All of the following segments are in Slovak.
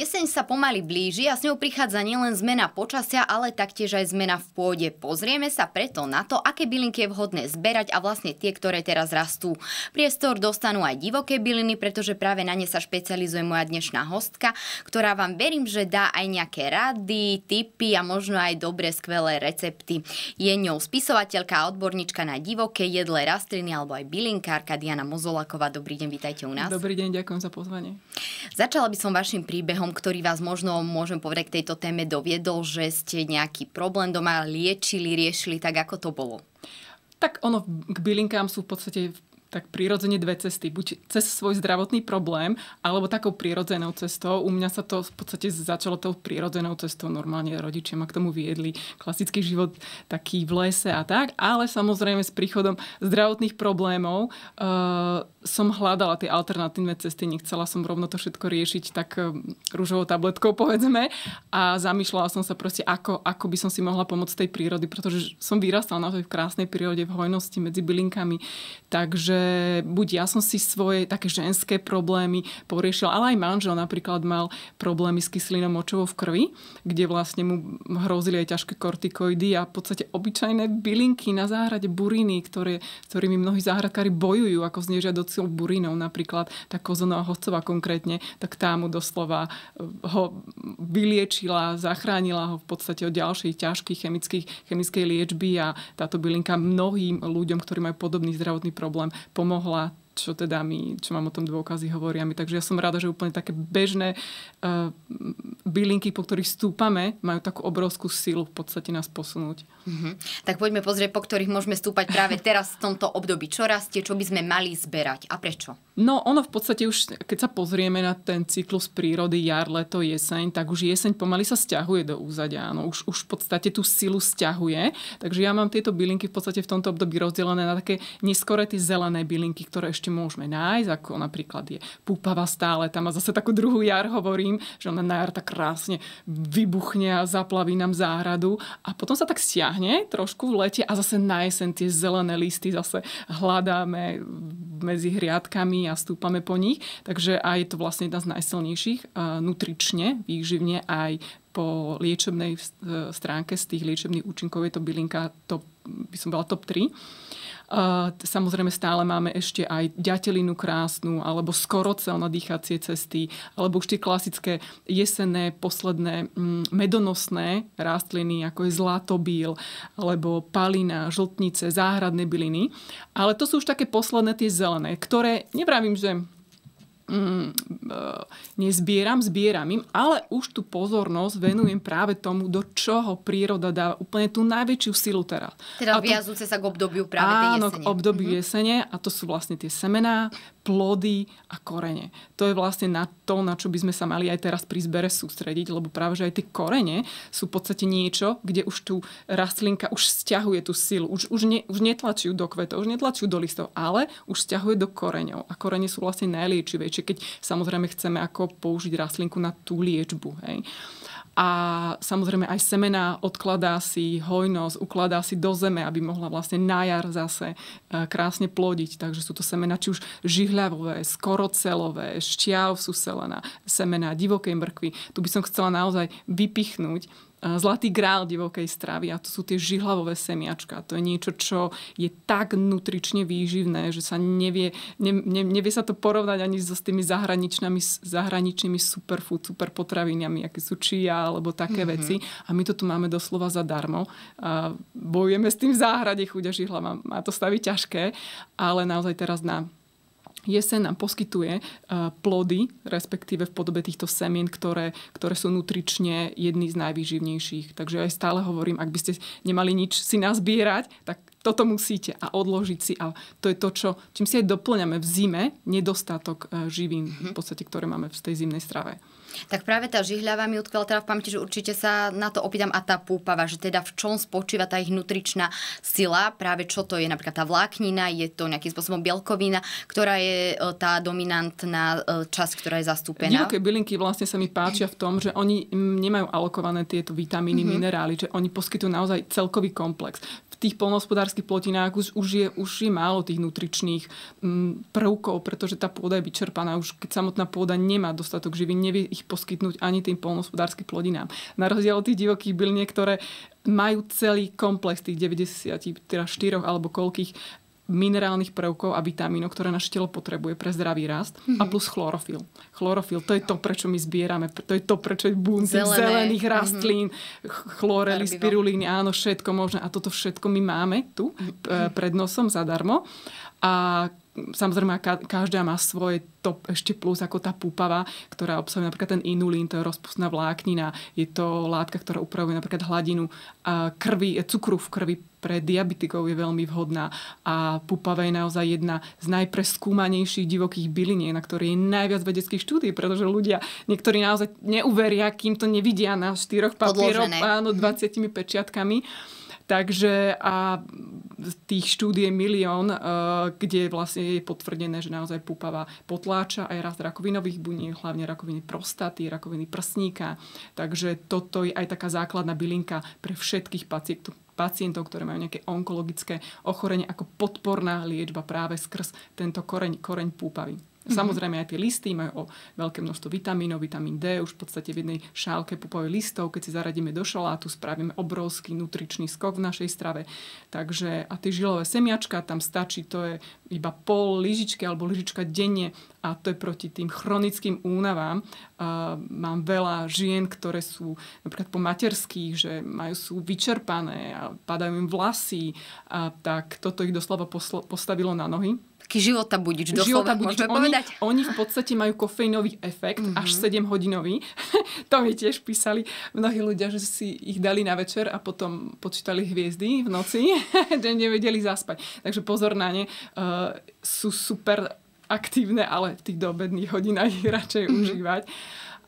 Jeseň sa pomaly blíži a s ňou prichádza nielen zmena počasia, ale taktiež aj zmena v pôde. Pozrieme sa preto na to, aké bylinky je vhodné zberať a vlastne tie, ktoré teraz rastú. Priestor dostanú aj divoké byliny, pretože práve na ne sa špecializuje moja dnešná hostka, ktorá vám verím, že dá aj nejaké rady, tipy a možno aj dobré, skvelé recepty. Je ňou spisovateľka a odborníčka na divoké jedle rastliny alebo aj bylinkárka Diana Mozolaková. Dobrý deň, vítajte u nás. Dobrý deň, ďakujem za pozvanie. Začala by som vašim príbehom problémom, ktorý vás možno, môžem povedať, k tejto téme doviedol, že ste nejaký problém doma liečili, riešili tak, ako to bolo? Tak ono k bylinkám sú v podstate tak prirodzene dve cesty. Buď cez svoj zdravotný problém, alebo takou prirodzenou cestou. U mňa sa to v podstate začalo tou prirodzenou cestou. Normálne rodičia ma k tomu viedli. Klasický život taký v lese a tak. Ale samozrejme s príchodom zdravotných problémov uh, som hľadala tie alternatívne cesty. Nechcela som rovno to všetko riešiť tak uh, rúžovou tabletkou, povedzme. A zamýšľala som sa proste, ako, ako by som si mohla pomôcť tej prírody, pretože som vyrastala na tej krásnej prírode v hojnosti medzi bylinkami. Takže buď ja som si svoje také ženské problémy poriešila, ale aj manžel napríklad mal problémy s kyslinou močovou v krvi, kde vlastne mu hrozili aj ťažké kortikoidy a v podstate obyčajné bylinky na záhrade buriny, ktoré, ktorými mnohí záhradkári bojujú ako s nežiadocou burinou, napríklad tá kozonová hotová konkrétne, tak tá mu doslova eh, ho vyliečila, zachránila ho v podstate od ďalších ťažkých chemických, chemickej liečby a táto bylinka mnohým ľuďom, ktorí majú podobný zdravotný problém, pomohla čo teda mi, čo mám o tom dôkazy, hovoria mi. Takže ja som rada, že úplne také bežné uh, bylinky, po ktorých stúpame, majú takú obrovskú silu v podstate nás posunúť. Mm-hmm. Tak poďme pozrieť, po ktorých môžeme stúpať práve teraz v tomto období. Čo rastie, čo by sme mali zberať a prečo? No ono v podstate už, keď sa pozrieme na ten cyklus prírody jar, leto, jeseň, tak už jeseň pomaly sa stiahuje do úzadia. Áno, už, už v podstate tú silu stiahuje. Takže ja mám tieto bylinky v podstate v tomto období rozdelené na také neskore tie zelené bylinky, ktoré ešte môžeme nájsť, ako napríklad je púpava stále, tam a zase takú druhú jar hovorím, že ona na jar tak krásne vybuchne a zaplaví nám záhradu a potom sa tak stiahne trošku v lete a zase na jeseň tie zelené listy zase hľadáme medzi hriadkami a stúpame po nich, takže aj je to vlastne jedna z najsilnejších eh, nutrične, výživne aj po liečebnej e, stránke z tých liečebných účinkov je to bylinka top, by som bola top 3. E, samozrejme stále máme ešte aj ďatelinu krásnu, alebo skoro na dýchacie cesty, alebo už tie klasické jesenné, posledné mm, medonosné rastliny, ako je zlatobíl, alebo palina, žltnice, záhradné byliny. Ale to sú už také posledné tie zelené, ktoré, nevravím, že mm, e, nezbieram, zbieram im, ale už tú pozornosť venujem práve tomu, do čoho príroda dáva úplne tú najväčšiu silu teraz. Teda viazúce sa k obdobiu práve áno, tej jesene. Áno, k obdobiu mm-hmm. jesene a to sú vlastne tie semená, plody a korene. To je vlastne na to, na čo by sme sa mali aj teraz pri zbere sústrediť, lebo práve že aj tie korene sú v podstate niečo, kde už tú rastlinka už stiahuje tú silu, už, už, ne, už netlačí do kvetov, už netlačí do listov, ale už stiahuje do koreňov. A korene sú vlastne najliečivejšie, keď samozrejme chceme ako použiť rastlinku na tú liečbu. Hej a samozrejme aj semená odkladá si hojnosť, ukladá si do zeme, aby mohla vlastne na jar zase e, krásne plodiť. Takže sú to semena či už žihľavové, skorocelové, šťav sú semena, semena divokej mrkvy. Tu by som chcela naozaj vypichnúť Eh, zlatý grál divokej stravy a to sú tie žihlavové semiačka. To je niečo, čo je tak nutrične výživné, že sa nevie, ne, ne, nevie sa to porovnať ani so s tými zahraničnými, zahraničnými superfood, superpotravinami, aké sú čia alebo také mm-hmm. veci. A my to tu máme doslova zadarmo. A eh, bojujeme s tým v záhrade, a žihlava. Má to staviť ťažké, ale naozaj teraz na Jesen nám poskytuje eh, plody, respektíve v podobe týchto semien, ktoré, ktoré sú nutrične jedny z najvýživnejších. Takže aj stále hovorím, ak by ste nemali nič si nazbierať, tak toto musíte a odložiť si. A to je to, čo, čím si aj doplňame v zime, nedostatok eh, živín, v mhm. podstate, ktoré máme v tej zimnej strave. Tak práve tá žihľava mi utkvela teda v pamäti, že určite sa na to opýtam a tá púpava, že teda v čom spočíva tá ich nutričná sila, práve čo to je napríklad tá vláknina, je to nejakým spôsobom bielkovina, ktorá je e, tá dominantná e, časť, ktorá je zastúpená. Divoké bylinky vlastne sa mi páčia v tom, že oni nemajú alokované tieto vitamíny, mm-hmm. minerály, že oni poskytujú naozaj celkový komplex V tých polnohospodárskych plotinách už, už, je, už je málo tých nutričných prvkov, pretože tá pôda je vyčerpaná. Už keď samotná pôda nemá dostatok živín, nevie ich ich poskytnúť ani tým polnospodárskym plodinám. Na rozdiel od tých divokých byliniek, ktoré majú celý komplex tých 94 alebo koľkých minerálnych prvkov a vitamínov, ktoré naše telo potrebuje pre zdravý rast mm-hmm. a mhm. plus chlorofil. Chlorofil, to je to, prečo my zbierame, to je to, prečo je Zelené. zelených mhm. rastlín, mm-hmm. chlorely, spirulíny, áno, všetko možné a toto všetko my máme tu mm-hmm. pred nosom zadarmo a Samozrejme, každá má svoje to ešte plus ako tá púpava, ktorá obsahuje napríklad ten inulín, to je rozpustná vláknina, je to látka, ktorá upravuje napríklad hladinu krvi, cukru v krvi pre diabetikov je veľmi vhodná a púpava je naozaj jedna z najpreskúmanejších divokých byliniek, na ktoré je najviac vedeckých štúdí, pretože ľudia niektorí naozaj neuveria, kým to nevidia na štyroch papierov, áno, 20 mhm. pečiatkami. Takže a tých štúdie milión, eh, kde vlastne je potvrdené, že naozaj púpava potláča aj rast rakovinových buniek, hlavne rakoviny prostaty, rakoviny prsníka. Takže toto je aj taká základná bylinka pre všetkých pacientov, pacientov, ktoré majú nejaké onkologické ochorenie ako podporná liečba práve skrz tento koreň, koreň púpavy. Mm-hmm. Samozrejme aj tie listy majú o veľké množstvo vitamínov, vitamín D, už v podstate v jednej šálke pupovej listov, keď si zaradíme do šalátu, spravíme obrovský nutričný skok v našej strave. Takže a tie žilové semiačka, tam stačí, to je iba pol lyžičky alebo lyžička denne a to je proti tým chronickým únavám. Uh, mám veľa žien, ktoré sú napríklad po materských, že majú sú vyčerpané a padajú im vlasy, a tak toto ich doslova posl- postavilo na nohy taký života budič, Do života budič. môžeme oni, povedať. Oni v podstate majú kofeínový efekt, mm-hmm. až 7 mhm. hodinový. to mi tiež písali mnohí ľudia, že si ich dali na večer a potom počítali hviezdy v noci, že nevedeli zaspať. Takže pozor na ne. Uh, sú super aktívne, ale v tých dobedných hodinách ich radšej mm-hmm. užívať.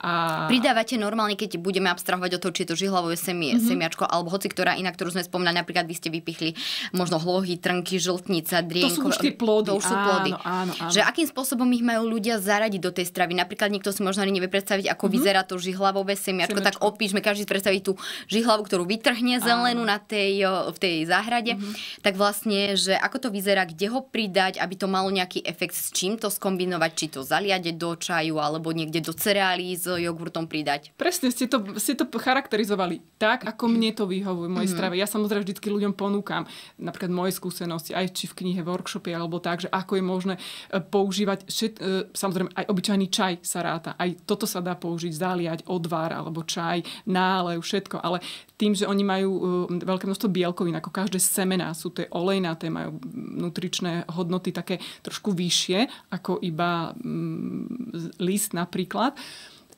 A... Pridávate normálne, keď budeme abstrahovať od toho, či je to žihlavové semie, mm-hmm. semiačko, alebo hoci ktorá iná, ktorú sme spomínali, napríklad vy ste vypichli možno hlohy, trnky, žltnica, drienko. To sú už tie plody. To už sú plody. Áno, áno, áno. Že akým spôsobom ich majú ľudia zaradiť do tej stravy. Napríklad niekto si možno ani nevie predstaviť, ako mm-hmm. vyzerá to žihlavové semiačko, semiačko. tak opíšme, každý predstaví tú žihlavu, ktorú vytrhne zelenú na tej, v tej záhrade. Mm-hmm. Tak vlastne, že ako to vyzerá, kde ho pridať, aby to malo nejaký efekt, s čím to skombinovať, či to zaliade do čaju alebo niekde do cereálií jogurtom pridať. Presne, ste to, ste to charakterizovali tak, ako mne to vyhovuje v mojej mm. strave. Ja samozrejme vždy ľuďom ponúkam napríklad moje skúsenosti, aj či v knihe, workshope alebo tak, že ako je možné e, používať, šet, e, samozrejme aj obyčajný čaj sa ráta, aj toto sa dá použiť, zaliať, odvár alebo čaj, nálev, všetko, ale tým, že oni majú e, veľké množstvo bielkovín, ako každé semená, sú tie olejnaté, majú nutričné hodnoty také trošku vyššie ako iba mm, list napríklad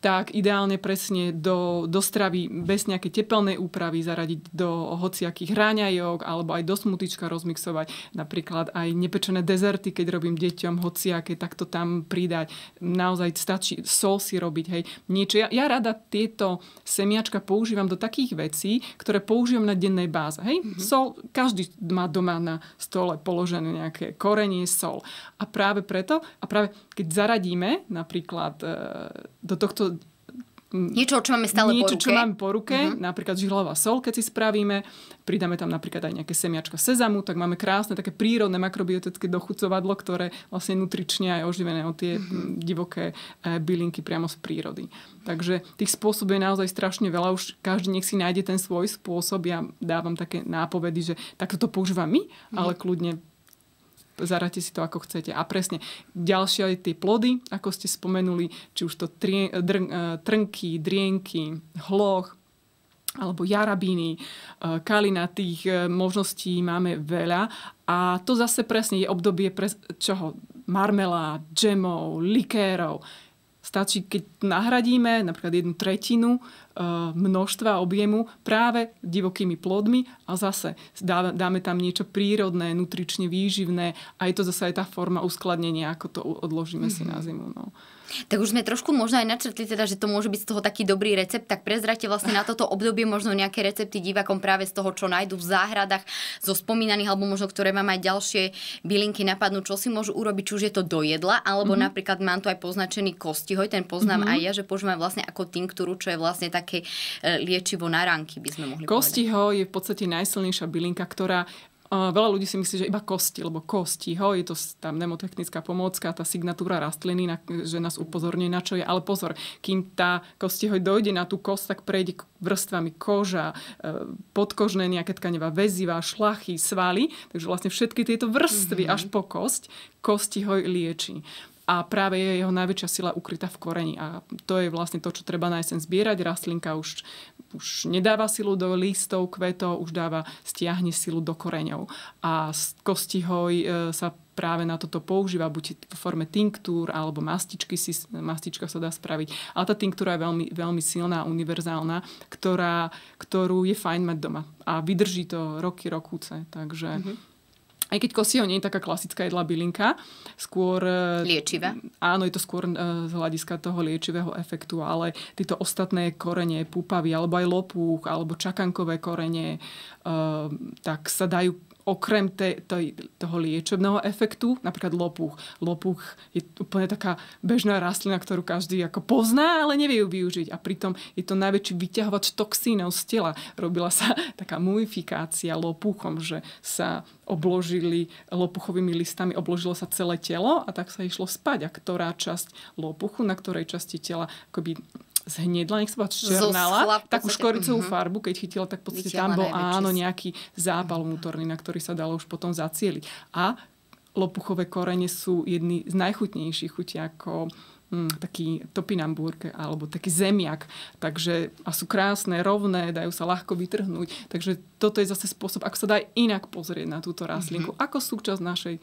tak ideálne presne do, do stravy bez nejakej tepelnej úpravy zaradiť do hociakých hráňajok alebo aj do smutička rozmixovať. Napríklad aj nepečené dezerty, keď robím deťom hociaké, tak to tam pridať. Naozaj stačí sol si robiť. Hej. Niečo. Ja, ja rada tieto semiačka používam do takých vecí, ktoré používam na dennej báze. Hej. Mm-hmm. Sol, každý má doma na stole položené nejaké korenie, sol. A práve preto, a práve keď zaradíme napríklad e, do tohto Mm. Niečo, čo máme stále niečo, po ruke. čo máme po ruke, uh-huh. napríklad žihlavá sol, keď si spravíme, pridáme tam napríklad aj nejaké semiačka sezamu, tak máme krásne také prírodné makrobiotické dochucovadlo, ktoré vlastne nutrične aj oživené o tie uh-huh. divoké e, bylinky priamo z prírody. Takže tých spôsobov je naozaj strašne veľa, už každý nech si nájde ten svoj spôsob. Ja dávam také nápovedy, že takto to používam my, mhm. ale kľudne zaráte si to ako chcete. A presne, ďalšie aj tie plody, ako ste spomenuli, či už to trien, eh, dr, eh, trnky, drienky, hloch, alebo jarabíny, eh, kalina, tých možností máme veľa. A to zase presne je obdobie pre, čoho? Marmela, džemov, likérov. Stačí, keď nahradíme napríklad jednu tretinu E, množstva objemu práve divokými plodmi a zase dáme tam niečo prírodné, nutrične výživné a je to zase aj tá forma uskladnenia, ako to odložíme mm-hmm. si na mhm. zimu. No. Tak už sme trošku možno aj načrtli, teda, že to môže byť z toho taký dobrý recept, tak prezrate vlastne na toto obdobie možno nejaké recepty divakom práve z toho, čo nájdú v záhradách zo spomínaných, alebo možno ktoré vám aj ďalšie bylinky napadnú, čo si môžu urobiť, či už je to do jedla, alebo mm-hmm. napríklad mám tu aj poznačený kostihoj, ten poznám mm-hmm. aj ja, že používam vlastne ako tinktúru, čo je vlastne tak také e, liečivo na ranky, by sme mohli Kostiho ho je v podstate najsilnejšia bylinka, ktorá e, Veľa ľudí si myslí, že iba kosti, lebo kosti, ho, je to tá mnemotechnická pomôcka, tá signatúra rastliny, na, že nás upozorňuje na čo je. Ale pozor, kým tá ho dojde na tú kost, tak prejde vrstvami koža, e, podkožné nejaké tkaneva väzivá, šlachy, svaly. Takže vlastne všetky tieto vrstvy mm-hmm. až po kosť ho lieči a práve je jeho najväčšia sila ukrytá v koreni. A to je vlastne to, čo treba na jeseň zbierať. Rastlinka už, už nedáva silu do listov, kvetov, už dáva, stiahne silu do koreňov. A kosti hoj e, sa práve na toto používa, buď v forme tinktúr alebo mastičky, si, mastička sa dá spraviť. Ale tá tinktúra je veľmi, veľmi silná, univerzálna, ktorá, ktorú je fajn mať doma. A vydrží to roky, rokúce. Takže... Mm-hmm aj keď kosieho nie je taká klasická jedlá bylinka, skôr... E, Liečivé. Áno, je to skôr e, z hľadiska toho liečivého efektu, ale títo ostatné korene, púpavy, alebo aj lopúch, alebo čakankové korene, e, tak sa dajú okrem te, tej, toho liečebného efektu, napríklad lopuch. Lopuch je úplne taká bežná rastlina, ktorú každý ako pozná, ale nevie ju využiť. A pritom je to najväčší vyťahovač toxínov z tela. Robila sa taká mumifikácia lopuchom, že sa obložili lopuchovými listami, obložilo sa celé telo a tak sa išlo spať. A ktorá časť lopuchu, na ktorej časti tela akoby zhnedla, nech sa páči, černala, takú škoricovú uh-huh. Mhm. farbu, keď chytila, tak v podstate tam bol áno nejaký zápal uh-huh. vnútorný, na ktorý sa dalo už potom zacieliť. A lopuchové korene sú jedny z najchutnejších chutí ako mm, taký topinambúrk alebo taký zemiak. Takže, a sú krásne, rovné, dajú sa ľahko vytrhnúť. Takže toto je zase spôsob, ako sa dá inak pozrieť na túto rastlinku, mm-hmm. ako súčasť našej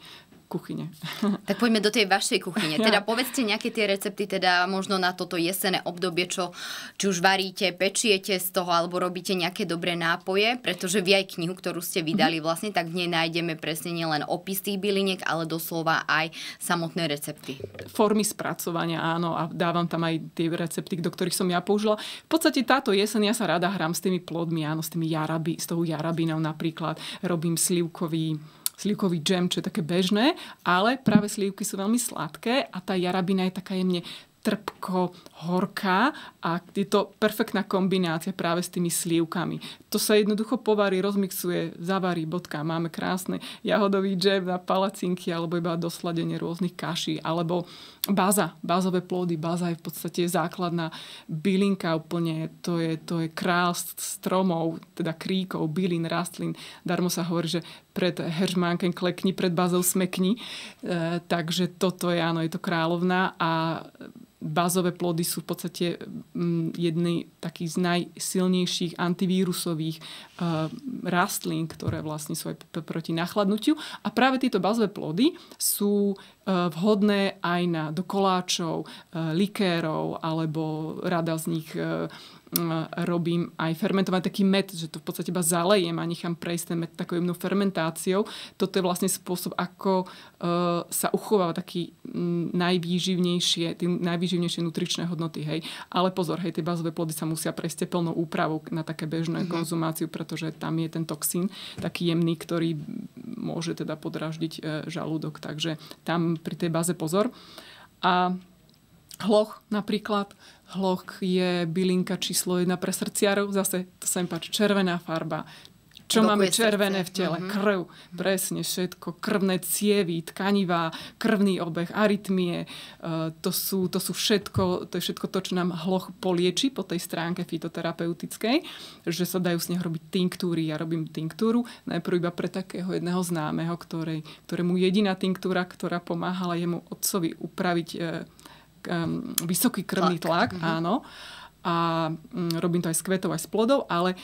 kuchyne. Tak poďme do tej vašej kuchyne. Teda povedzte nejaké tie recepty teda možno na toto jesené obdobie, čo či už varíte, pečiete z toho alebo robíte nejaké dobré nápoje, pretože vy aj knihu, ktorú ste mhm. vydali vlastne, tak v nej nájdeme presne nielen opis tých byliniek, ale doslova aj samotné recepty. Formy spracovania, áno, a dávam tam aj tie recepty, do ktorých som ja použila. V podstate táto jeseň ja sa rada hrám s tými plodmi, áno, s tými jarabi, s tou jarabinou napríklad. Robím slivkový slivkový džem, čo je také bežné, ale práve slivky sú veľmi sladké a tá jarabina je taká jemne trpko, horká a je to perfektná kombinácia práve s tými slívkami. To sa jednoducho povarí, rozmixuje, zavarí, bodka. Máme krásny jahodový džem na palacinky alebo iba dosladenie rôznych kaší alebo Báza, bázové plody, báza je v podstate základná bylinka úplne, to je, to je král stromov, teda kríkov, bylín, rastlín. Darmo sa hovorí, že pred heržmánken klekni, pred bázou smekni. E, takže toto je, áno, je to královna a bázové plody sú v podstate mm, jedny taký z najsilnejších antivírusových Eh, rastlín, ktoré vlastne sú aj proti nachladnutiu. A práve tieto bazové plody sú eh, vhodné aj na, do koláčov, eh, likérov, alebo rada z nich Mm, robím aj fermentovaný taký med, že to v podstate iba zalejem a nechám prejsť ten med takou jemnou fermentáciou. Toto je vlastne spôsob, ako e, sa uchováva taký mm, najvýživnejšie, najvýživnejšie nutričné hodnoty. Hej. Ale pozor, hej, tie bazové plody sa musia prejsť plnou úpravou na také bežné mm-hmm. konzumáciu, pretože tam je ten toxín taký jemný, ktorý môže teda podraždiť e, žalúdok. Takže tam pri tej baze pozor. A hloch napríklad Hloch je bylinka číslo jedna pre srdciarov, zase to sa im páči, červená farba. Čo Dokuje máme červené srdce. v tele? Mm-hmm. Krv, mhm. presne všetko, krvné cievy, tkanivá, krvný obeh, arytmie, e, to sú, to sú všetko, to je všetko to, čo nám hloch polieči po tej stránke fitoterapeutickej, že sa dajú z neho robiť tinktúry. Ja robím tinktúru najprv iba pre takého jedného známeho, ktorej, ktorému jediná tinktúra, ktorá pomáhala jemu otcovi upraviť e, um, vysoký krvný tlak, tlak mm-hmm. áno. A um, robím to aj s kvetov, aj s plodov, ale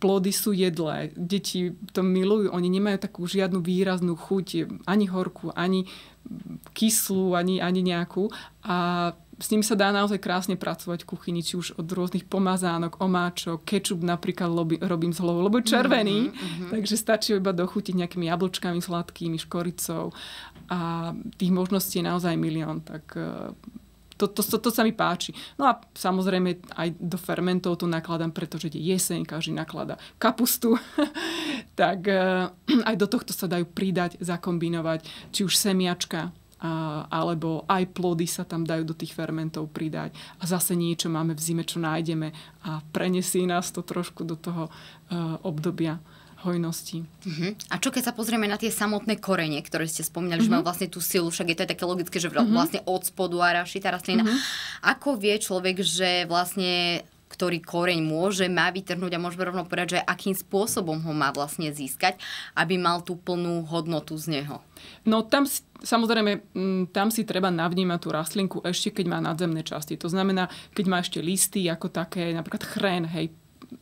plody sú jedlé. Deti to milujú, oni nemajú takú žiadnu výraznú chuť, ani horkú, ani kyslú, ani, ani nejakú. A s ním sa dá naozaj krásne pracovať v kuchyni, či už od rôznych pomazánok, omáčok, kečup napríklad lobi, robím z hlavou, lebo je červený, mm-hmm. takže stačí iba dochutiť nejakými jablčkami sladkými, škoricou a tých možností je naozaj milión, tak eh, to, to, to, to sa mi páči. No a samozrejme aj do fermentov to nakladám, pretože je jeseň, každý naklada kapustu. tak eh, aj do tohto sa dajú pridať, zakombinovať, či už semiačka, uh, alebo aj plody sa tam dajú do tých fermentov pridať a zase niečo máme v zime, čo nájdeme a prenesie nás to trošku do toho uh, obdobia hojnosti. Uh-huh. A čo keď sa pozrieme na tie samotné korene, ktoré ste spomínali, uh-huh. že mhm. majú vlastne tú silu, však je to aj také logické, že mhm. vlastne od spodu a raší tá rastlina. Uh-huh. Ako vie človek, že vlastne ktorý koreň môže, má vytrhnúť a môžeme rovno povedať, že akým spôsobom ho má vlastne získať, aby mal tú plnú hodnotu z neho. No tam si, samozrejme, mm, tam si treba navnímať tú rastlinku ešte, keď má nadzemné časti. To znamená, keď má ešte listy ako také, napríklad chrén, hej,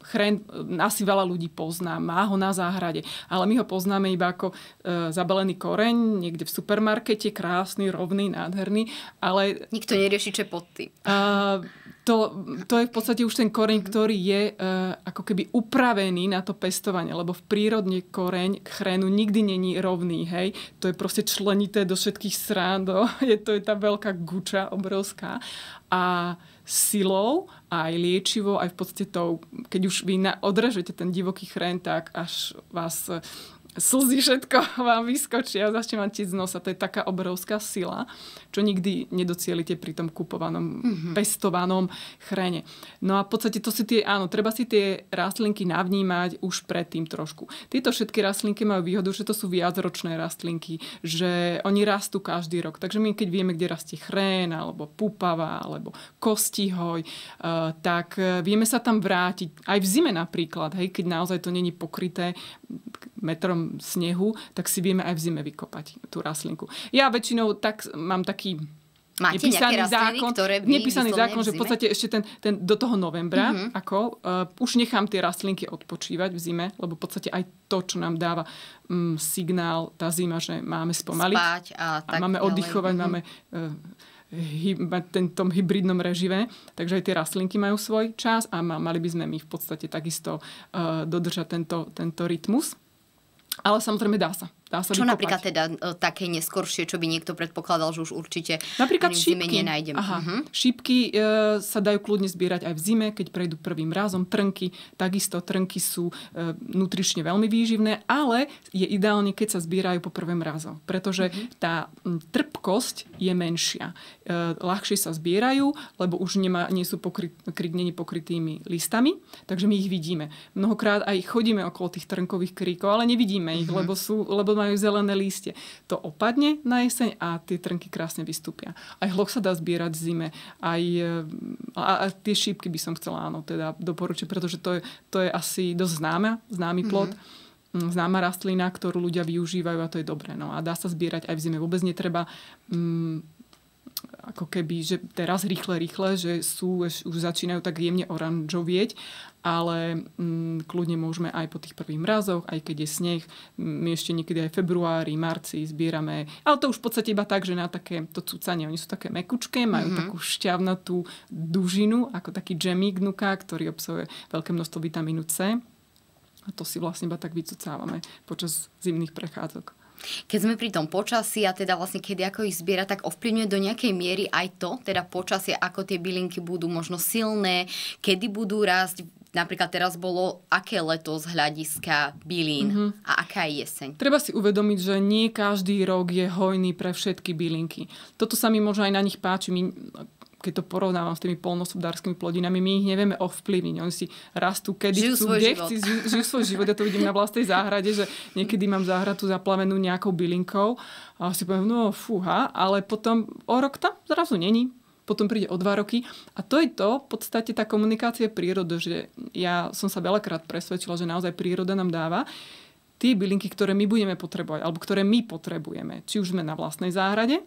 chrén asi veľa ľudí pozná, má ho na záhrade, ale my ho poznáme iba ako e, zabalený koreň niekde v supermarkete, krásny, rovný, nádherný, ale... Nikto nerieši, čo pod tým. A, to, to je v podstate už ten koreň, mhm. ktorý je e, ako keby upravený na to pestovanie, lebo v prírodne koreň k chrénu nikdy není rovný, hej. To je proste členité do všetkých srán, do, je, to je tá veľká guča obrovská. A silou aj liečivou, aj v podstate tou, keď už vy odrežete ten divoký chrén, tak až vás slzy všetko vám vyskočia a začne vám tiec z nosa. To je taká obrovská sila, čo nikdy nedocielite pri tom kupovanom, mm-hmm. pestovanom chrene. No a v podstate to si tie, áno, treba si tie rastlinky navnímať už predtým trošku. Tieto všetky rastlinky majú výhodu, že to sú viacročné rastlinky, že oni rastú každý rok. Takže my keď vieme, kde rastie chrén, alebo pupava, alebo kostihoj, eh, tak eh, vieme sa tam vrátiť. Aj v zime napríklad, hej, keď naozaj to není pokryté metrom snehu, tak si vieme aj v zime vykopať tú rastlinku. Ja väčšinou tak, mám taký Máte nepísaný rastliny, zákon, ktoré by nepísaný zákon, že v podstate ešte ten, ten do toho novembra, uh-huh. ako, uh, už nechám tie rastlinky odpočívať v zime, lebo v podstate aj to, čo nám dáva um, signál tá zima, že máme spomaliť Spáť a, a máme oddychovať, uh-huh. máme uh, hy, ten, tom hybridnom režive. takže aj tie rastlinky majú svoj čas a ma, mali by sme my v podstate takisto uh, dodržať tento, tento rytmus. ali sam to dá sa. Dá sa čo vykopať. napríklad teda e, také neskoršie, čo by niekto predpokladal, že už určite napríklad v zime šípky. nenájdeme. Aha. Uh-huh. Šípky e, sa dajú kľudne zbierať aj v zime, keď prejdú prvým razom. Trnky, takisto trnky sú e, nutrične veľmi výživné, ale je ideálne, keď sa zbierajú po prvom razu, pretože uh-huh. tá trpkosť je menšia. E, ľahšie sa zbierajú, lebo už nema, nie sú pokryt, pokrytými listami, takže my ich vidíme. Mnohokrát aj chodíme okolo tých trnkových kríkov, ale nevidíme ich, uh-huh. lebo sú lebo majú zelené lístie. To opadne na jeseň a tie trnky krásne vystúpia. Aj hloch sa dá zbierať v zime, aj eh, a, a tie šípky by som chcela, áno, teda doporučiť, pretože to je, to je asi dosť známa, známy mhm. plod. Mm-hmm známa rastlina, ktorú ľudia využívajú a to je dobré. No a dá sa zbierať aj v zime. Vôbec netreba mm, ako keby, že teraz rýchle, rýchle, že sú, už začínajú tak jemne oranžovieť, ale mm, kľudne môžeme aj po tých prvých mrazoch, aj keď je sneh, mm, my ešte niekedy aj februári, marci zbierame, ale to už v podstate iba tak, že na také to cucanie, oni sú také mekučké, majú mm-hmm. takú šťavnatú dužinu, ako taký džemík nuka, ktorý obsahuje veľké množstvo vitamínu C. A to si vlastne iba tak vycucávame počas zimných prechádzok. Keď sme pri tom počasí a teda vlastne kedy ako ich zbiera, tak ovplyvňuje do nejakej miery aj to, teda počasie, ako tie bylinky budú možno silné, kedy budú rásť, napríklad teraz bolo, aké leto z hľadiska bylín mm-hmm. a aká je jeseň. Treba si uvedomiť, že nie každý rok je hojný pre všetky bylinky. Toto sa mi možno aj na nich páči. My, keď to porovnávam s tými polnosobdárskymi plodinami, my ich nevieme ovplyvniť. Oni si rastú, kedy žijú chcú, kde chci, žijú, svoj život. Ja to vidím na vlastnej záhrade, že niekedy mám záhradu zaplavenú nejakou bylinkou a si poviem, no fúha, ale potom o rok tam zrazu není, potom príde o dva roky. A to je to, v podstate tá komunikácia prírody, že ja som sa veľakrát presvedčila, že naozaj príroda nám dáva tie bylinky, ktoré my budeme potrebovať, alebo ktoré my potrebujeme. Či už sme na vlastnej záhrade,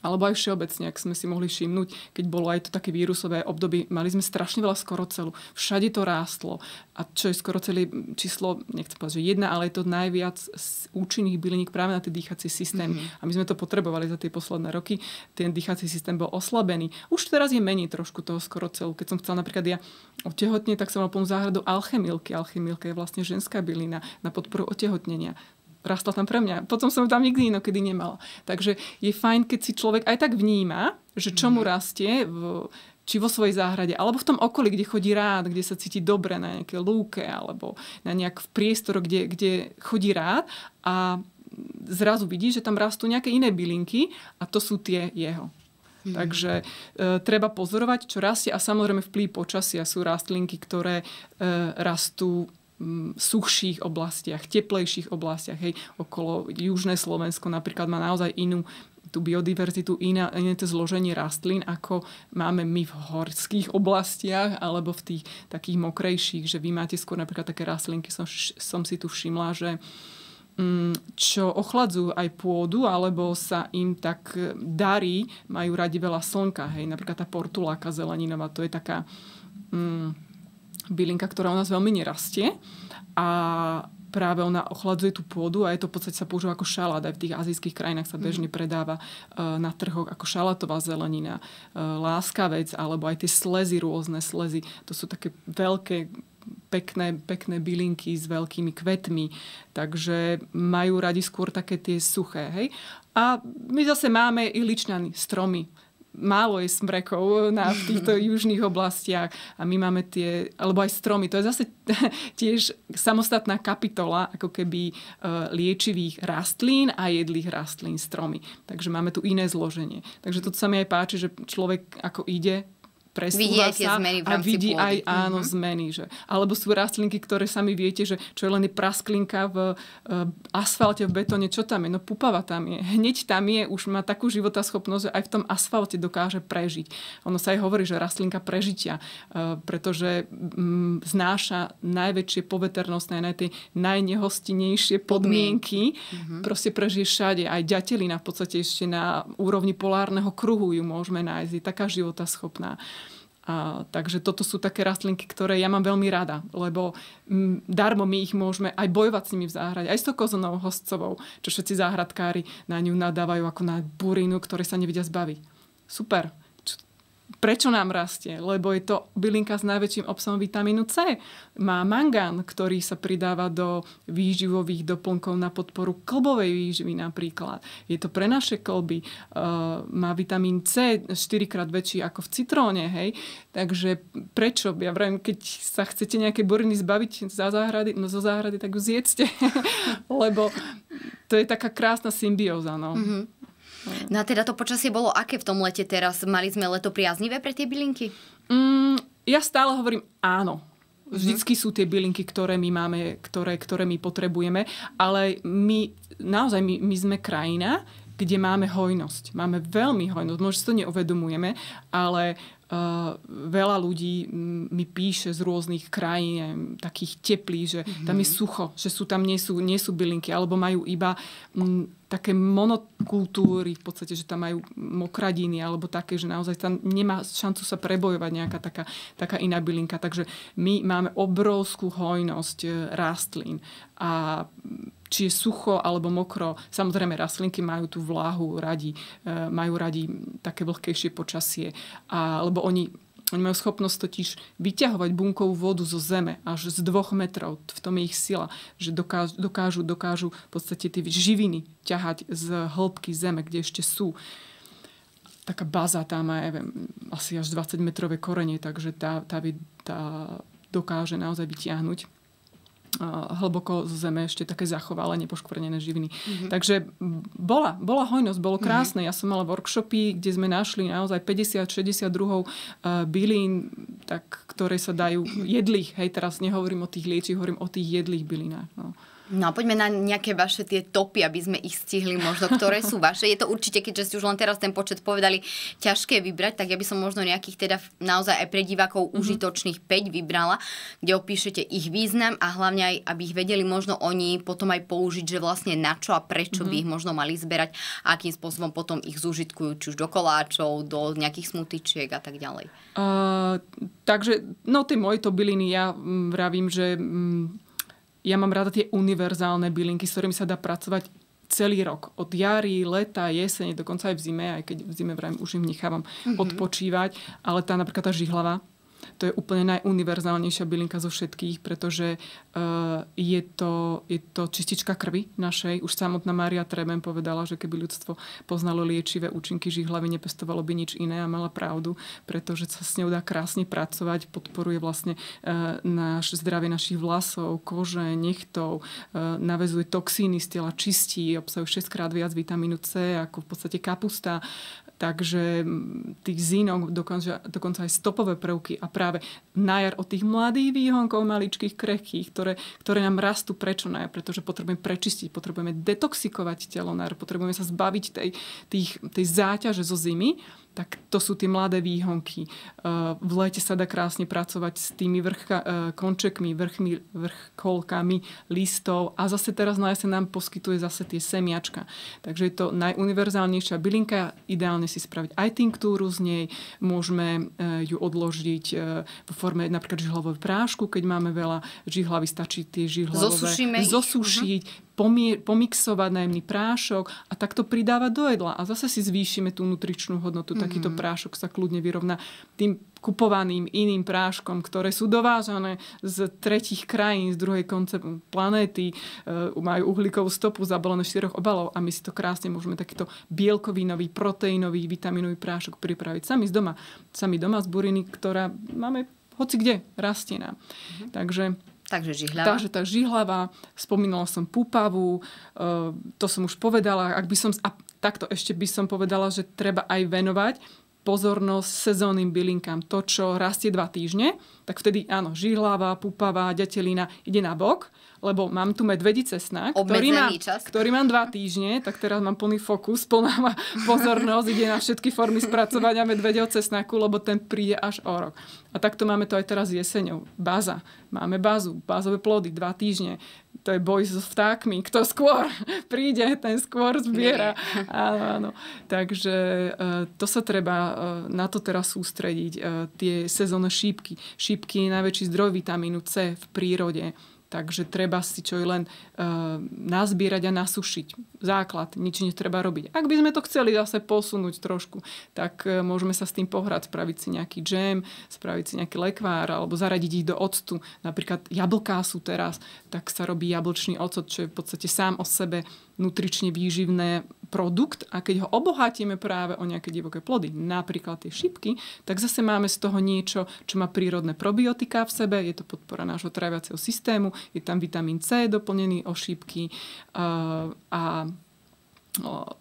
alebo aj všeobecne, ak sme si mohli všimnúť, keď bolo aj to také vírusové obdobie, mali sme strašne veľa skorocelu, všade to rástlo. A čo je celé číslo, nechcem povedať, že jedna, ale je to najviac z účinných bylník práve na tie dýchacie systémy. Mm-hmm. A my sme to potrebovali za tie posledné roky. Ten dýchací systém bol oslabený. Už teraz je menej trošku toho skorocelu. Keď som chcela napríklad ja otehotne, tak som mal plnú záhradu alchemilky. Alchemilka je vlastne ženská bylina na podporu otehotnenia rastla tam pre mňa. Potom som tam nikdy inokedy nemala. Takže je fajn, keď si človek aj tak vníma, že čo mu mhm. rastie, v, či vo svojej záhrade, alebo v tom okolí, kde chodí rád, kde sa cíti dobre na nejaké lúke, alebo na nejak v priestor, kde, kde chodí rád a zrazu vidí, že tam rastú nejaké iné bylinky a to sú tie jeho. Mm. Takže e, treba pozorovať, čo rastie a samozrejme vplyv počasia sú rastlinky, ktoré e, rastú suchších oblastiach, teplejších oblastiach. Hej, okolo Južné Slovensko napríklad má naozaj inú tú biodiverzitu, iná, iné to zloženie rastlín, ako máme my v horských oblastiach alebo v tých takých mokrejších, že vy máte skôr napríklad také rastlinky, som, som si tu všimla, že čo ochladzujú aj pôdu, alebo sa im tak darí, majú radi veľa slnka. Hej, napríklad tá portuláka zeleninová, to je taká... Mm, bylinka, ktorá u nás veľmi nerastie a práve ona ochladzuje tú pôdu a je to v podstate sa používa ako šalát. Aj v tých azijských krajinách sa mhm. bežne predáva e, na trhoch ako šalatová zelenina, e, láskavec alebo aj tie slezy, rôzne slezy. To sú také veľké pekné, pekné bylinky s veľkými kvetmi, takže majú radi skôr také tie suché. Hej? A my zase máme i stromy, málo je smrekov na, v týchto južných oblastiach a my máme tie, alebo aj stromy. To je zase tiež samostatná kapitola ako keby e, liečivých rastlín a jedlých rastlín stromy. Takže máme tu iné zloženie. Takže to sa mi aj páči, že človek ako ide presúva sa zmeny v rámci a vidí pôdy. aj áno, mm-hmm. zmeny. Že, alebo sú rastlinky, ktoré sami viete, že čo je len prasklinka v e, asfalte, v betóne, čo tam je? No pupava tam je. Hneď tam je, už má takú životaschopnosť, že aj v tom asfalte dokáže prežiť. Ono sa aj hovorí, že rastlinka prežitia, e, pretože m, mm, znáša najväčšie poveternostné, aj tie najnehostinejšie podmienky. Mm-hmm. Proste prežije všade. Aj ďatelina v podstate ešte na úrovni polárneho kruhu ju môžeme nájsť. Je taká životaschopná. schopná. A, takže toto sú také rastlinky, ktoré ja mám veľmi rada, lebo m, darmo my ich môžeme aj bojovať s nimi v záhrade, aj s to kozonou hostcovou, čo všetci záhradkári na ňu nadávajú ako na burinu, ktoré sa nevidia zbaviť. Super prečo nám rastie? Lebo je to bylinka s najväčším obsahom vitamínu C. Má mangán, ktorý sa pridáva do výživových doplnkov na podporu klbovej výživy napríklad. Je to pre naše klby. má vitamín C 4 krát väčší ako v citróne. Hej? Takže prečo? Ja vrajím, keď sa chcete nejaké buriny zbaviť za záhrady, no zo záhrady, tak ju zjedzte. Lebo to je taká krásna symbióza. No. Mm-hmm. No a teda to počasie bolo aké v tom lete teraz? Mali sme leto priaznivé pre tie bylinky? Mm, ja stále hovorím áno. Mhm. Vždycky sú tie bylinky, ktoré my máme, ktoré, ktoré my potrebujeme, ale my naozaj my, my sme krajina, kde máme hojnosť. Máme veľmi hojnosť, možno si to neuvedomujeme, ale Eh, veľa ľudí mi píše z rôznych krajín, takých teplých, že mm-hmm. tam je sucho, že sú tam nie sú, nie sú bylinky, alebo majú iba m, také monokultúry v podstate, že tam majú mokradiny alebo také, že naozaj tam nemá šancu sa prebojovať nejaká taká, taká iná bylinka. Takže my máme obrovskú hojnosť eh, rastlín a či je sucho alebo mokro. Samozrejme, rastlinky majú tú vláhu radi, e, majú radi také vlhkejšie počasie. alebo oni oni majú schopnosť totiž vyťahovať bunkovú vodu zo zeme až z dvoch metrov. V tom je ich sila, že dokážu, dokážu, dokážu v podstate tie živiny ťahať z hĺbky zeme, kde ešte sú. Taká baza tá má neviem, asi až 20-metrové korenie, takže tá, tá, tá dokáže naozaj vyťahnuť hlboko zo zeme ešte také zachovalé, nepoškvrnené živiny. Mm-hmm. Takže bola, bola hojnosť, bolo mhm. krásne. Mm-hmm. Ja som mala workshopy, kde sme našli naozaj 50-60 druhov e, bylín, tak, ktoré sa dajú jedlých. Hej, teraz nehovorím o tých liečích, hovorím o tých jedlých bylinách. No. No a poďme na nejaké vaše tie topy, aby sme ich stihli možno, ktoré sú vaše. Je to určite, keďže ste už len teraz ten počet povedali, ťažké vybrať, tak ja by som možno nejakých teda naozaj aj pre divákov mm-hmm. užitočných 5 vybrala, kde opíšete ich význam a hlavne aj, aby ich vedeli možno oni potom aj použiť, že vlastne na čo a prečo mm-hmm. by mhm. ich možno mali zberať a akým spôsobom potom ich zúžitkujú, či už do koláčov, do nejakých smutičiek a tak ďalej. Uh, takže, no tie moje to byliny, ja mm, vravím, že... Mm, ja mám rada tie univerzálne bylinky, s ktorými sa dá pracovať celý rok. Od jary, leta, jesene, dokonca aj v zime, aj keď v zime vrajím už im nechávam mm-hmm. odpočívať. Ale tá napríklad tá žihlava, to je úplne najuniverzálnejšia bylinka zo všetkých, pretože eh, je to, je to čistička krvi našej. Už samotná Mária Tremen povedala, že keby ľudstvo poznalo liečivé účinky žihlavy, nepestovalo by nič iné a mala pravdu, pretože sa s ňou dá krásne pracovať, podporuje vlastne eh, náš zdravie našich vlasov, kože, nechtov, eh, navezuje toxíny z tela, čistí, obsahuje 6 krát viac vitamínu C ako v podstate kapusta. Takže tých zínok, dokonca, dokonca aj stopové prvky a práve na jar od tých mladých výhonkov maličkých, krehkých, ktoré, ktoré nám rastú prečo na jar, pretože potrebujeme prečistiť, potrebujeme detoxikovať telo na jar, potrebujeme sa zbaviť tej, tých, tej záťaže zo zimy tak to sú tie mladé výhonky. E, v lete sa dá krásne pracovať s tými vrchka, e, končekmi, vrchmi, vrchkolkami listov a zase teraz na jeseň nám poskytuje zase tie semiačka. Takže je to najuniverzálnejšia bylinka, ideálne si spraviť aj tinktúru z nej, môžeme e, ju odložiť vo forme napríklad žihlovej prášku, keď máme veľa žihlavy, stačí tie žihlavové zosušíme zosušiť, ich. Mhm pomixovať najemný prášok a takto pridáva do jedla. A zase si zvýšime tú nutričnú hodnotu. Mm-hmm. Takýto prášok sa kľudne vyrovná tým kupovaným iným práškom, ktoré sú dovážané z tretich krajín, z druhej konce planéty, e, majú uhlíkovú stopu zabalené štyroch obalov a my si to krásne môžeme takýto bielkovinový, proteínový, vitaminový prášok pripraviť sami z doma. Sami doma z buriny, ktorá máme hoci kde rastie nám. Mm-hmm. Takže Takže žihlava. Takže tá žihlava, spomínala som pupavu, e, to som už povedala. Ak by som, a takto ešte by som povedala, že treba aj venovať pozornosť sezónnym bylinkám. To, čo rastie dva týždne, tak vtedy áno, žihlava, pupava, detelina ide na bok, lebo mám tu medvedice sna, ktorý, má, čas. ktorý mám dva týždne, tak teraz mám plný fokus, plná ma pozornosť, ide na všetky formy spracovania medvedeho cesnaku, lebo ten príde až o rok. A takto máme to aj teraz jeseňou. Baza. Máme bazu, bázové plody, dva týždne to je boj so vtákmi. Kto skôr príde, ten skôr zbiera. Áno, áno. Takže eh, to sa treba eh, na to teraz sústrediť. Eh, tie sezónne šípky. šípky rybky je najväčší zdroj vitamínu C v prírode. Takže treba si čo i len e, nazbierať a nasušiť. Základ, nič netreba robiť. Ak by sme to chceli zase posunúť trošku, tak e, môžeme sa s tým pohrať, spraviť si nejaký džem, spraviť si nejaký lekvár alebo zaradiť ich do octu. Napríklad jablká sú teraz, tak sa robí jablčný ocot, čo je v podstate sám o sebe nutrične výživné produkt a keď ho obohatíme práve o nejaké divoké plody, napríklad tie šipky, tak zase máme z toho niečo, čo má prírodné probiotika v sebe, je to podpora nášho tráviaceho systému, je tam vitamín C doplnený o šipky uh, a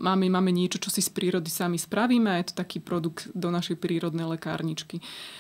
máme, máme niečo, čo si z prírody sami spravíme a je to taký produkt do našej prírodnej lekárničky. Uh,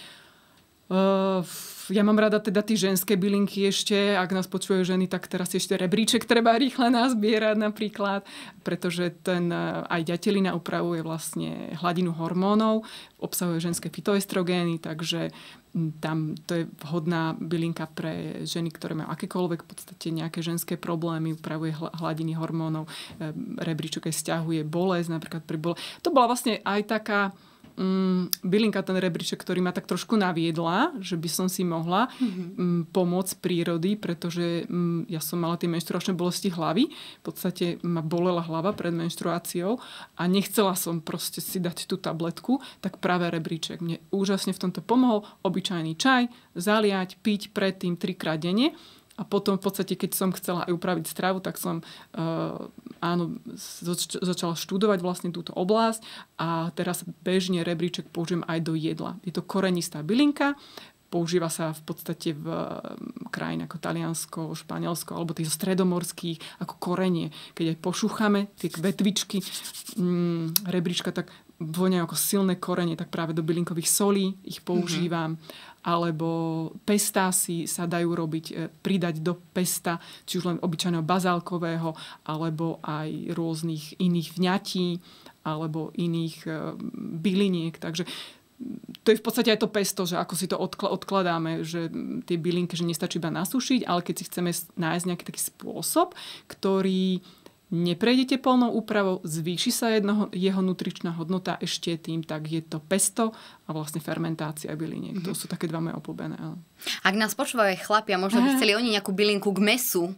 Ehm, ja mám rada teda tie ženské bylinky ešte, ak nás počúvajú ženy, tak teraz ešte rebríček treba rýchle nazbierať napríklad, pretože ten eh, aj ďatelina upravuje vlastne hladinu hormónov, obsahuje ženské fitoestrogény, takže hm, tam to je vhodná bylinka pre ženy, ktoré majú akékoľvek v podstate nejaké ženské problémy, upravuje hladiny hormónov, ehm, rebríčok aj stiahuje bolesť, napríklad pri bole. To bola vlastne aj taká mm, bylinka ten rebríček, ktorý ma tak trošku naviedla, že by som si mohla mm-hmm. mm, pomôcť prírody, pretože mm, ja som mala tie menštruačné bolesti hlavy. V podstate ma bolela hlava pred menštruáciou a nechcela som proste si dať tú tabletku, tak práve rebríček mne úžasne v tomto pomohol. Obyčajný čaj, zaliať, piť predtým trikrát denne a potom v podstate, keď som chcela aj upraviť stravu, tak som uh, áno, zač- začala študovať vlastne túto oblasť a teraz bežne rebríček použijem aj do jedla. Je to korenistá bylinka, používa sa v podstate v eh, krajinách ako Taliansko, Španielsko alebo tých stredomorských ako korenie. Keď aj pošúchame tie vetvičky mm, rebríčka, tak vonia ako silné korenie, tak práve do bylinkových solí ich používam. Mm-hmm alebo pestá si sa dajú robiť, e, pridať do pesta, či už len obyčajného bazálkového, alebo aj rôznych iných vňatí, alebo iných e, byliniek. Takže mm, to je v podstate aj to pesto, že ako si to odkladáme, že mm, tie bylinky, že nestačí iba nasušiť, ale keď si chceme nájsť nejaký taký spôsob, ktorý neprejdete plnou úpravou, zvýši sa jednoho, jeho nutričná hodnota ešte tým, tak je to pesto a vlastne fermentácia byliniek. Mm-hmm. To mhm. sú také dva moje obľúbené. Ale... Ak nás počúvajú aj chlapia, možno by chceli oni nejakú bylinku k mesu,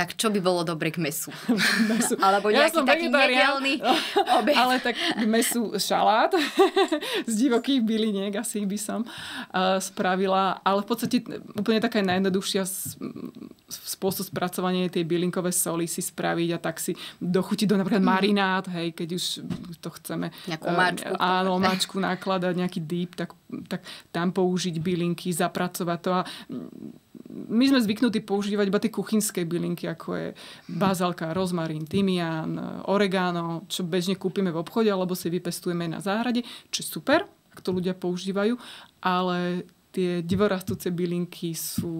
tak čo by bolo dobre k mesu? mesu. Alebo nejaký ja taký nedelný obed. Ale tak k mesu šalát z divokých byliniek asi by som uh, spravila. Ale v podstate úplne taká najjednoduchšia spôsob spracovania tej bylinkové soli si spraviť a tak si dochutiť do napríklad mm. marinát, hej, keď už to chceme. Nejakú eh, máčku. Uh, áno, máčku nakladať, nejaký dýp, tak, tak tam použiť bylinky, zapracovať to a my sme zvyknutí používať iba tie kuchynské bylinky, ako je bazalka, rozmarín, tymián, oregano, čo bežne kúpime v obchode alebo si vypestujeme na záhrade, čo je super, ak to ľudia používajú, ale tie divorastúce bylinky sú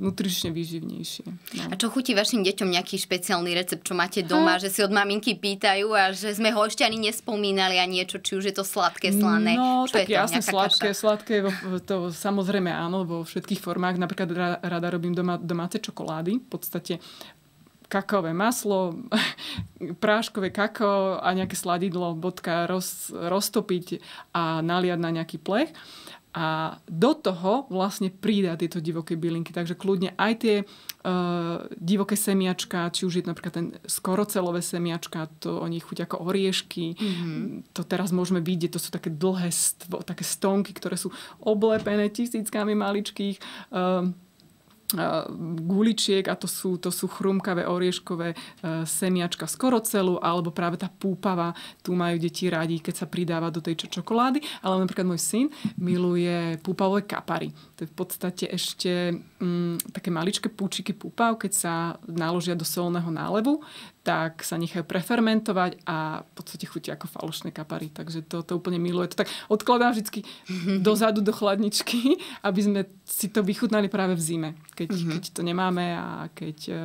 nutrične výživnejšie. No. A čo chutí vašim deťom nejaký špeciálny recept, čo máte doma, ha. Hm. že si od maminky pýtajú a že sme ho ešte ani nespomínali a niečo, či už je to sladké, slané? No, čo tak je to, sladké, kaša? sladké, to samozrejme áno, vo všetkých formách. Napríklad rada robím doma, domáce čokolády, v podstate kakové maslo, práškové kako a nejaké sladidlo, bodka roz, roztopiť a naliať na nejaký plech a do toho vlastne prída tieto divoké bylinky. Takže kľudne aj tie e, divoké semiačka, či už je to napríklad ten skorocelové semiačka, to oni chuť ako oriešky, mm-hmm. to teraz môžeme vidieť, to sú také dlhé stvo, také stonky, ktoré sú oblepené tisíckami maličkých. E, Eh, guličiek a to sú, to sú chrumkavé orieškové eh, semiačka z korocelu alebo práve tá púpava, tu majú deti radi, keď sa pridáva do tej čokolády, ale napríklad môj syn miluje púpavové kapary. To je v podstate ešte mm, také maličké púčiky púpav, keď sa naložia do solného nálevu, tak sa nechajú prefermentovať a v podstate chutia ako falošné kapary. Takže to, to úplne miluje. To tak odkladám vždy dozadu do chladničky, aby sme si to vychutnali práve v zime, keď, mm-hmm. keď to nemáme a keď eh,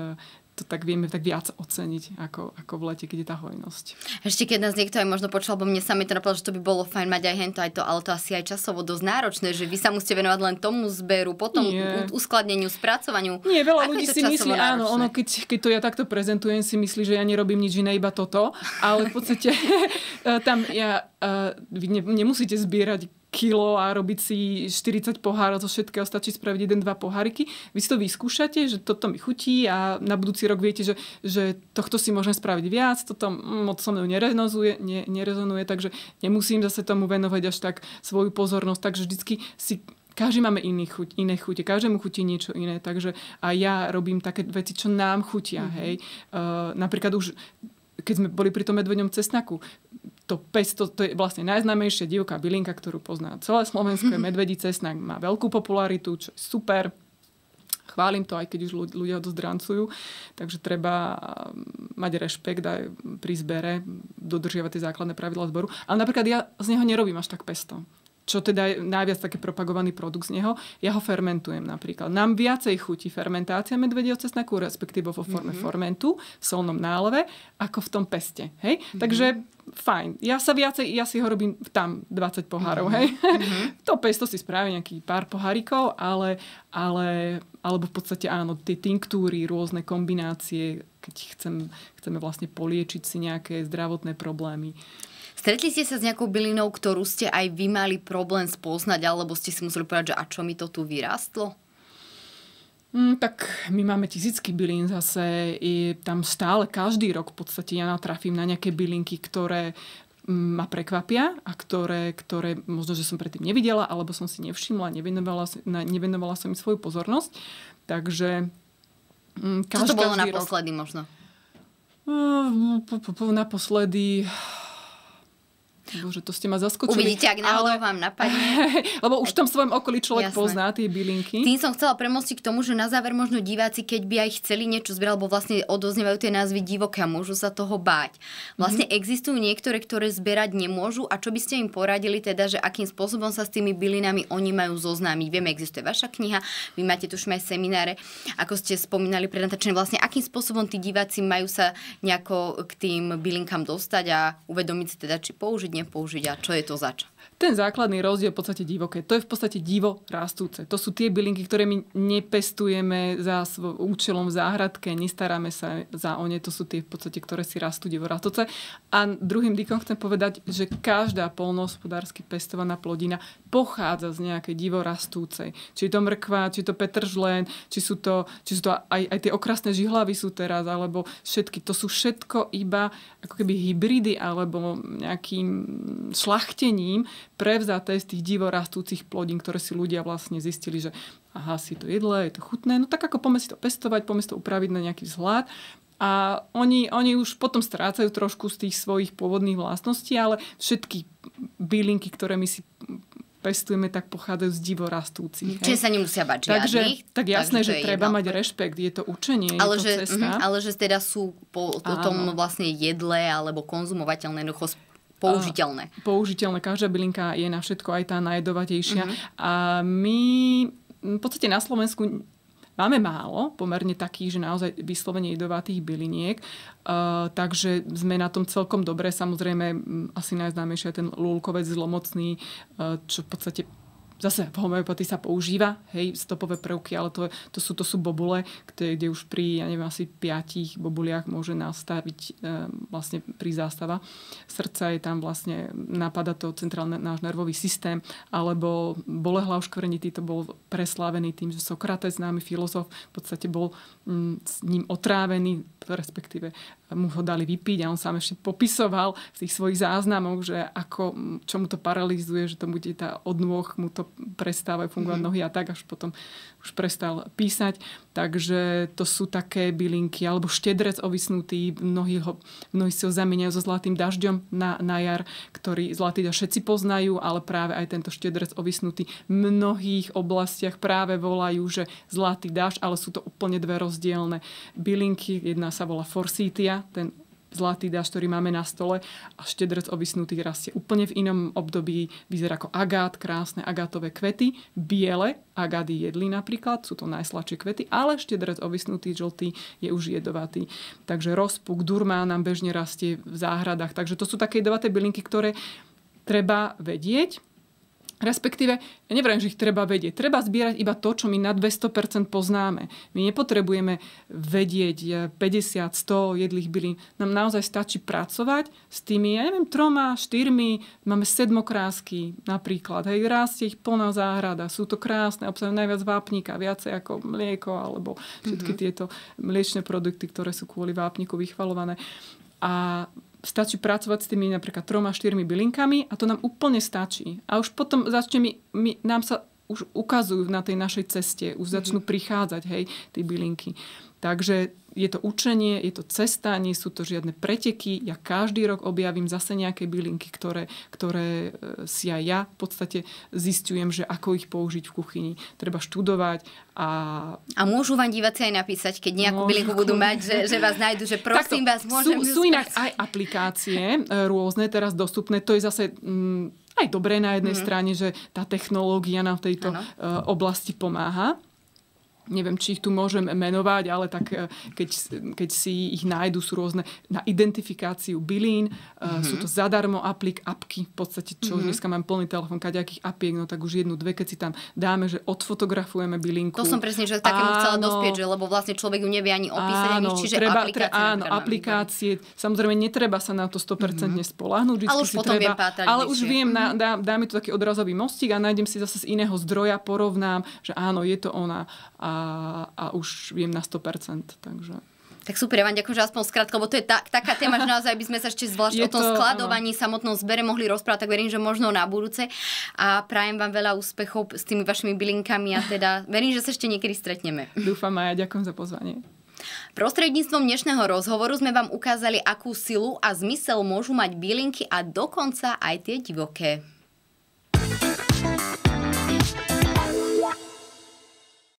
to tak vieme tak viac oceniť ako, ako v lete, keď je tá hojnosť. Ešte keď nás niekto aj možno počul, bo mne sami to napadlo, že to by bolo fajn mať aj hento, aj to, ale to asi aj časovo dosť náročné, že vy sa musíte venovať len tomu zberu, potom Nie. uskladneniu, spracovaniu. Nie, veľa ako ľudí si myslí, náročné? áno, ono, keď, keď to ja takto prezentujem, si myslí, že ja nerobím nič iné, iba toto, ale v podstate e, tam ja, uh, vy ne, nemusíte zbierať kilo a robiť si 40 pohárov zo všetkého, stačí spraviť jeden, dva poháriky. Vy si to vyskúšate, že toto mi chutí a na budúci rok viete, že, že tohto si môžem spraviť viac, toto mm, moc so mnou nerezonuje, ne, nerezonuje, takže nemusím zase tomu venovať až tak svoju pozornosť. Takže vždycky si každý máme iný chuť, iné chute, každému chutí niečo iné, takže a ja robím také veci, čo nám chutia, mm-hmm. hej. Uh, napríklad už keď sme boli pri tom medveďom cesnaku, to pesto, to je vlastne najznámejšia divoká bylinka, ktorú pozná celé Slovensko, je medvedí cesnak, má veľkú popularitu, čo je super. Chválim to, aj keď už ľudia dosť rancujú, takže treba mm, mať rešpekt aj pri zbere, dodržiavať tie základné pravidla zboru. Ale napríklad ja z neho nerobím až tak pesto čo teda je najviac taký propagovaný produkt z neho, ja ho fermentujem napríklad. Nám viacej chutí fermentácia medvedieho cesnaku, respektíve vo forme mm-hmm. fermentu v solnom náleve, ako v tom peste. Hej? Mm-hmm. Takže fajn. Ja sa viacej, ja si ho robím tam 20 pohárov, mm-hmm. hej. Mm-hmm. To pesto si spraví nejaký pár pohárikov, ale, ale, alebo v podstate áno, tie tinktúry, rôzne kombinácie, keď chcem, chceme vlastne poliečiť si nejaké zdravotné problémy. Stretli ste sa s nejakou bylinou, ktorú ste aj vy mali problém spoznať, alebo ste si museli povedať, že a čo mi to tu vyrástlo? Mm, tak my máme tisícky bylín zase, je tam stále každý rok v podstate ja natrafím na nejaké bylinky, ktoré mm, ma prekvapia a ktoré, ktoré možno, že som predtým nevidela alebo som si nevšimla, nevenovala, nevenovala som mi svoju pozornosť. Takže každý, mm, Čo to bolo naposledy rok, možno? Mm, naposledy Bože, to ste ma zaskočili. Uvidíte, ak náhodou ale... vám napadne. Lebo už v tom svojom okolí človek Jasné. pozná tie bylinky. Tým som chcela premostiť k tomu, že na záver možno diváci, keď by aj chceli niečo zbierať, lebo vlastne odoznievajú tie názvy divoké a môžu sa toho báť. Vlastne mm-hmm. existujú niektoré, ktoré zbierať nemôžu a čo by ste im poradili teda, že akým spôsobom sa s tými bylinami oni majú zoznámiť. Vieme, existuje vaša kniha, vy máte tu aj semináre, ako ste spomínali pre vlastne akým spôsobom tí diváci majú sa nejako k tým bylinkám dostať a uvedomiť si teda, či použiť, použiť a čo je to zač? ten základný rozdiel v podstate divoké. To je v podstate divo rastúce. To sú tie bylinky, ktoré my nepestujeme za svoj účelom v záhradke, nestaráme sa za o ne. To sú tie v podstate, ktoré si rastú divo rastúce. A druhým dýkom chcem povedať, že každá polnohospodársky pestovaná plodina pochádza z nejakej divo rastúcej. Či je to mrkva, či je to petržlen, či sú to, či sú to aj, aj tie okrasné žihlavy sú teraz, alebo všetky. To sú všetko iba ako keby hybridy alebo nejakým šlachtením prevzaté z tých divorastúcich plodín, ktoré si ľudia vlastne zistili, že aha, si to jedle, je to chutné. No tak ako poďme si to pestovať, poďme si to upraviť na nejaký vzhľad. A oni, oni už potom strácajú trošku z tých svojich pôvodných vlastností, ale všetky bylinky, ktoré my si pestujeme, tak pochádzajú z divorastúcich. Čiže sa nemusia bať Takže, Tak jasné, takže že treba jedno. mať rešpekt, je to učenie, ale je to že, cesta. Mhm, ale že teda sú po, po tom vlastne jedle alebo konzumovateľné jednoducho použiteľné. A, použiteľné. Každá bylinka je na všetko, aj tá najedovatejšia. Mm-hmm. A my v podstate na Slovensku máme málo, pomerne takých, že naozaj vyslovene jedovatých byliniek, uh, takže sme na tom celkom dobre. Samozrejme, asi najznámejšie je ten lulkovec zlomocný, uh, čo v podstate Zase v homeopatii sa používa, hej, stopové prvky, ale to, to, sú, to sú bobule, kde, kde už pri, ja neviem, asi piatich bobuliach môže nastaviť e, vlastne pri zástava. Srdca je tam vlastne, napada to centrálny náš nervový systém, alebo už kvrnitý, to bol preslávený tým, že Sokrates, známy filozof, v podstate bol m, mm, s ním otrávený respektíve mu ho dali vypiť a on sám ešte popisoval v tých svojich záznamoch, že ako, čo mu to paralizuje, že to bude tá od nôh, mu to prestávajú fungovať mm-hmm. nohy a tak, až potom už prestal písať. Takže to sú také bylinky, alebo štedrec ovisnutý, mnohí, ho, mnohí si ho zamieňajú so zlatým dažďom na, na jar, ktorý zlatý dažď všetci poznajú, ale práve aj tento štedrec ovisnutý v mnohých oblastiach práve volajú, že zlatý dažď, ale sú to úplne dve rozdielne bylinky. Jedna sa volá forsythia, ten zlatý dáž, ktorý máme na stole a štedrc ovisnutý rastie úplne v inom období. Vyzerá ako agát, krásne agátové kvety, biele, agády jedli napríklad, sú to najsladšie kvety, ale štedrec ovisnutý žltý je už jedovatý. Takže rozpuk, durma nám bežne rastie v záhradách. Takže to sú také jedovaté bylinky, ktoré treba vedieť, Respektíve, ja neviem, že ich treba vedieť. Treba zbierať iba to, čo my na 200% poznáme. My nepotrebujeme vedieť 50, 100 jedlých bylín. Nám naozaj stačí pracovať s tými, ja neviem, troma, štyrmi. Máme sedmokrásky napríklad. Hej, rastie ich plná záhrada. Sú to krásne, obsahujú najviac vápnika, viacej ako mlieko alebo všetky mm-hmm. tieto mliečne produkty, ktoré sú kvôli vápniku vychvalované. A stačí pracovať s tými napríklad troma, štyrmi bylinkami a to nám úplne stačí. A už potom začne mi, my, nám sa už ukazujú na tej našej ceste, už začnú mm-hmm. prichádzať, hej, tie bylinky. Takže je to učenie, je to cesta, nie sú to žiadne preteky. Ja každý rok objavím zase nejaké bylinky, ktoré, ktoré e, si aj ja v podstate zistujem, že ako ich použiť v kuchyni. Treba študovať a... A môžu vám diváci aj napísať, keď nejakú môžu... bylinku budú mať, že, že vás nájdu, že prosím Takto, vás, môžem... Sú, sú inak aj aplikácie e, rôzne teraz dostupné. To je zase... Mm, aj dobré na jednej mm. strane, že tá technológia nám v tejto ano. E, oblasti pomáha neviem, či ich tu môžem menovať, ale tak e, keď, keď si ich nájdu, sú rôzne na identifikáciu bylín, mm-hmm. sú to zadarmo aplik, apky, v podstate, čo mm-hmm. dneska mám plný telefón, kaďakých apiek, no tak už jednu, dve, keď si tam dáme, že odfotografujeme bylinku. To som presne, že takému chcela dospieť, že lebo vlastne človek ju nevie ani opísať, áno, ani, čiže treba, aplikácie. Treba, áno, aplikácie, samozrejme netreba sa na to 100% mm-hmm. spolahnuť, ale už potom treba, viem pátrať, ale už viem, na, mhm. dá, dá mi to taký odrazový mostík a nájdem si zase z iného zdroja, porovnám, že áno, je to ona a a už viem na 100%. Takže... Tak super, ja vám ďakujem, že aspoň skrátka, lebo to je tak, taká téma, že naozaj by sme sa ešte zvlášť je o tom to, skladovaní, áno. samotnom zbere mohli rozprávať, tak verím, že možno na budúce. A prajem vám veľa úspechov s tými vašimi bylinkami a teda verím, že sa ešte niekedy stretneme. Dúfam a ja ďakujem za pozvanie. Prostredníctvom dnešného rozhovoru sme vám ukázali, akú silu a zmysel môžu mať bylinky a dokonca aj tie divoké.